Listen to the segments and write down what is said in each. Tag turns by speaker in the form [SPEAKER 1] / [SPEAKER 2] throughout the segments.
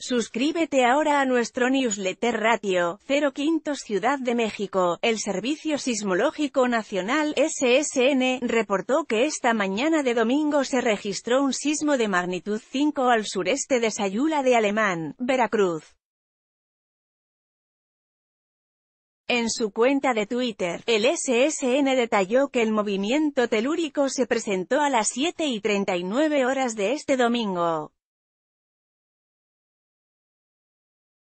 [SPEAKER 1] Suscríbete ahora a nuestro newsletter Ratio, 05 Ciudad de México. El Servicio Sismológico Nacional, SSN, reportó que esta mañana de domingo se registró un sismo de magnitud 5 al sureste de Sayula de Alemán, Veracruz. En su cuenta de Twitter, el SSN detalló que el movimiento telúrico se presentó a las 7 y 39 horas de este domingo.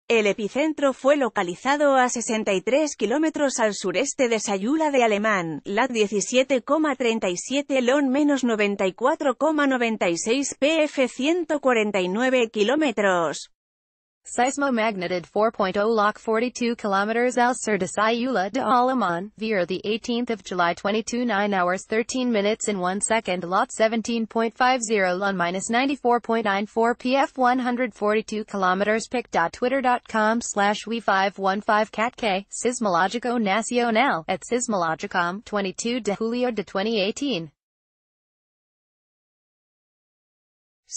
[SPEAKER 1] El epicentro fue localizado a 63 kilómetros al sureste de Sayula de Alemán, lat 17,37 lon menos 94,96 pf 149 kilómetros.
[SPEAKER 2] seismomagneted 4.0 lock 42 km al sur de Sayula de Alaman, via the 18th of July 22 9 hours 13 minutes in 1 second lot 17.50 lon minus 94.94 pf 142 km pic.twitter.com slash we515 catk, Sismologico Nacional, at Sismologicom, 22 de Julio de 2018.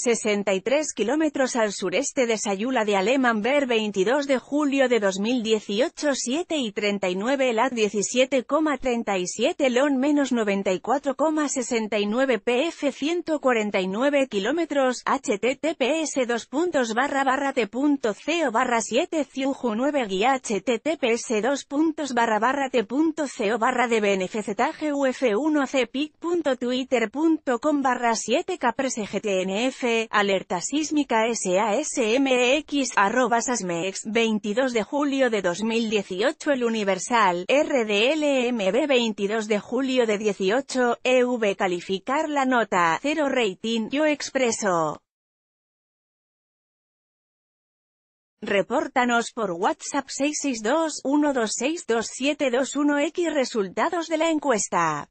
[SPEAKER 1] 63 kilómetros al sureste de Sayula de alemán 22 de julio de 2018 7 y 39 lat 17,37 lon menos 94,69 pf 149 kilómetros https 2 puntos barra barra t.co barra 7 ciuju 9 guía https 2 puntos barra barra barra de uf 1 com barra 7 capres gtnf Alerta sísmica SASMX, e arroba SASMEX 22 de julio de 2018 El Universal RDLMB 22 de julio de 18 EV calificar la nota 0 rating Yo expreso Repórtanos por WhatsApp 662-126-2721X Resultados de la encuesta